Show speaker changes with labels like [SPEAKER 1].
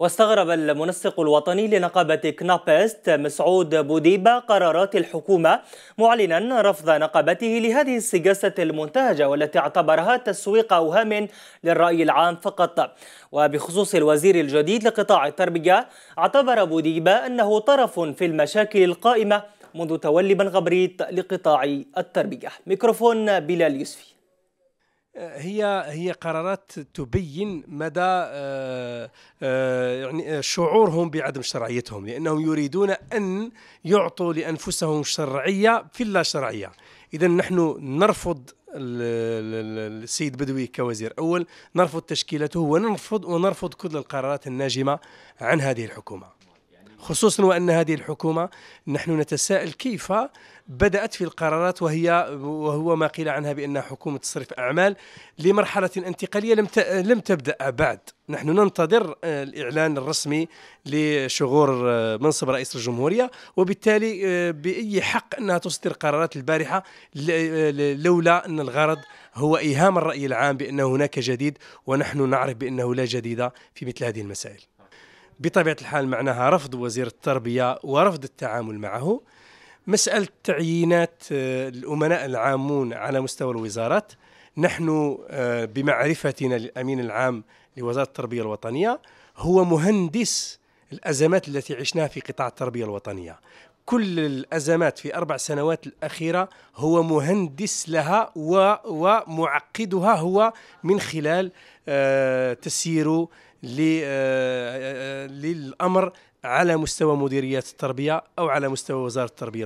[SPEAKER 1] واستغرب المنسق الوطني لنقابة كنابست مسعود بوديبا قرارات الحكومة معلنا رفض نقابته لهذه السياسة المنتهجة والتي اعتبرها تسويق أوهام للرأي العام فقط وبخصوص الوزير الجديد لقطاع التربية اعتبر بوديبا أنه طرف في المشاكل القائمة منذ تولي بن غبريت لقطاع التربية ميكروفون بلال يوسفي
[SPEAKER 2] هي هي قرارات تبين مدى آه، آه، يعني آه، شعورهم بعدم شرعيتهم لانهم يريدون ان يعطوا لانفسهم شرعيه في اللا شرعيه اذا نحن نرفض السيد بدوي كوزير اول نرفض تشكيلته ونرفض ونرفض كل القرارات الناجمه عن هذه الحكومه خصوصا وأن هذه الحكومة نحن نتساءل كيف بدأت في القرارات وهي وهو ما قيل عنها بأنها حكومة تصريف أعمال لمرحلة انتقالية لم لم تبدأ بعد نحن ننتظر آه، الإعلان الرسمي لشغور آه، منصب رئيس الجمهورية وبالتالي آه، بأي حق أنها تصدر قرارات البارحة لولا أن الغرض هو إيهام الرأي العام بأن هناك جديد ونحن نعرف بأنه لا جديد في مثل هذه المسائل بطبيعه الحال معناها رفض وزير التربيه ورفض التعامل معه مساله تعيينات آه، الامناء العامون على مستوى الوزارات نحن آه، بمعرفتنا للامين العام لوزاره التربيه الوطنيه هو مهندس الازمات التي عشناها في قطاع التربيه الوطنيه كل الازمات في اربع سنوات الاخيره هو مهندس لها ومعقدها هو من خلال آه، تسييره آه، آه، للامر على مستوى مديريات التربيه او على مستوى وزاره التربيه